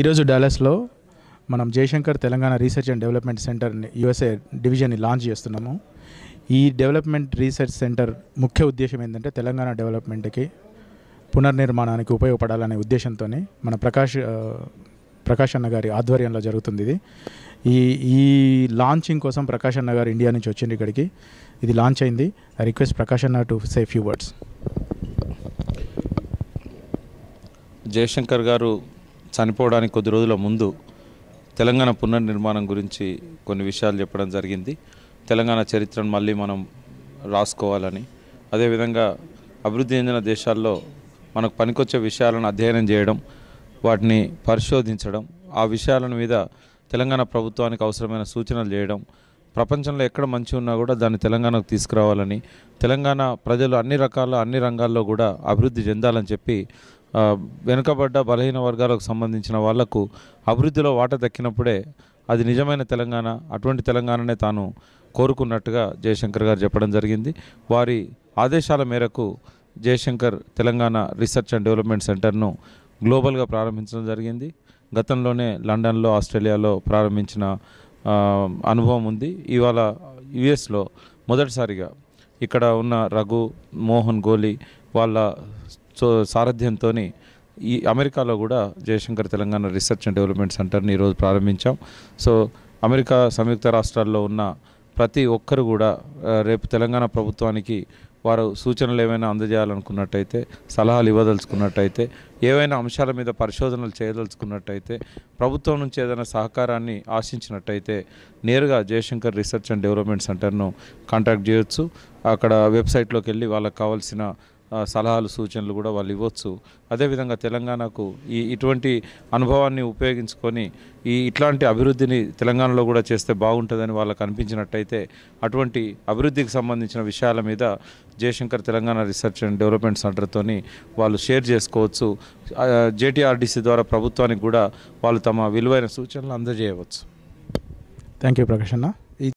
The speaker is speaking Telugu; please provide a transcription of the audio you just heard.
ఈరోజు డాలస్లో మనం Jayashankar Telangana research and development సెంటర్ని యుఎస్ఏ డివిజన్ని లాంచ్ చేస్తున్నాము ఈ డెవలప్మెంట్ రీసెర్చ్ సెంటర్ ముఖ్య ఉద్దేశం ఏంటంటే తెలంగాణ డెవలప్మెంట్కి పునర్నిర్మాణానికి ఉపయోగపడాలనే ఉద్దేశంతో మన ప్రకాష్ ప్రకాష్ అన్న గారి ఆధ్వర్యంలో జరుగుతుంది ఇది ఈ ఈ లాంచింగ్ కోసం ప్రకాష్ అన్న గారు ఇండియా నుంచి వచ్చింది ఇక్కడికి ఇది లాంచ్ అయింది ఐ రిక్వెస్ట్ ప్రకాష్ అన్న to say few words Jayashankar garu చనిపోవడానికి కొద్ది రోజుల ముందు తెలంగాణ పునర్నిర్మాణం గురించి కొన్ని విషయాలు చెప్పడం జరిగింది తెలంగాణ చరిత్రను మళ్ళీ మనం రాసుకోవాలని అదేవిధంగా అభివృద్ధి చెందిన దేశాల్లో మనకు పనికొచ్చే విషయాలను అధ్యయనం చేయడం వాటిని పరిశోధించడం ఆ విషయాల మీద తెలంగాణ ప్రభుత్వానికి అవసరమైన సూచనలు చేయడం ప్రపంచంలో ఎక్కడ మంచి ఉన్నా కూడా దాన్ని తెలంగాణకు తీసుకురావాలని తెలంగాణ ప్రజలు అన్ని రకాల అన్ని రంగాల్లో కూడా అభివృద్ధి చెందాలని చెప్పి వెనుకబడ్డ బలహీన వర్గాలకు సంబంధించిన వాళ్లకు అభివృద్ధిలో వాట దక్కినప్పుడే అది నిజమైన తెలంగాణ అటువంటి తెలంగాణనే తాను కోరుకున్నట్టుగా జయశంకర్ గారు చెప్పడం జరిగింది వారి ఆదేశాల మేరకు Jayashankar Telangana research and development సెంటర్ను గ్లోబల్గా ప్రారంభించడం జరిగింది గతంలోనే లండన్లో ఆస్ట్రేలియాలో ప్రారంభించిన అనుభవం ఉంది ఇవాళ యుఎస్లో మొదటిసారిగా ఇక్కడ ఉన్న రఘు మోహన్ గోలీ వాళ్ళ సో సారథ్యంతో ఈ అమెరికాలో కూడా Jayashankar Telangana research and development సెంటర్ని ఈరోజు ప్రారంభించాం సో అమెరికా సంయుక్త రాష్ట్రాల్లో ఉన్న ప్రతి ఒక్కరు కూడా రేపు తెలంగాణ ప్రభుత్వానికి వారు సూచనలు ఏమైనా అందజేయాలనుకున్నట్టయితే సలహాలు ఇవ్వదలుచుకున్నట్టయితే ఏవైనా అంశాల మీద పరిశోధనలు చేయదలుచుకున్నట్టయితే ప్రభుత్వం నుంచి ఏదైనా సహకారాన్ని ఆశించినట్టయితే నేరుగా జయశంకర్ రీసెర్చ్ అండ్ డెవలప్మెంట్ సెంటర్ను కాంటాక్ట్ చేయొచ్చు అక్కడ వెబ్సైట్లోకి వెళ్ళి వాళ్ళకి కావాల్సిన సలహాలు సూచనలు కూడా వాళ్ళు ఇవ్వచ్చు అదేవిధంగా తెలంగాణకు ఈ ఇటువంటి అనుభవాన్ని ఉపయోగించుకొని ఈ ఇట్లాంటి అభివృద్ధిని తెలంగాణలో కూడా చేస్తే బాగుంటుందని వాళ్ళకు అనిపించినట్టయితే అటువంటి అభివృద్ధికి సంబంధించిన విషయాల మీద Jayashankar Telangana research and development సెంటర్తో వాళ్ళు షేర్ చేసుకోవచ్చు జేటీఆర్డీసీ ద్వారా ప్రభుత్వానికి కూడా వాళ్ళు తమ విలువైన సూచనలు అందజేయవచ్చు థ్యాంక్ యూ ప్రకాష్ అన్న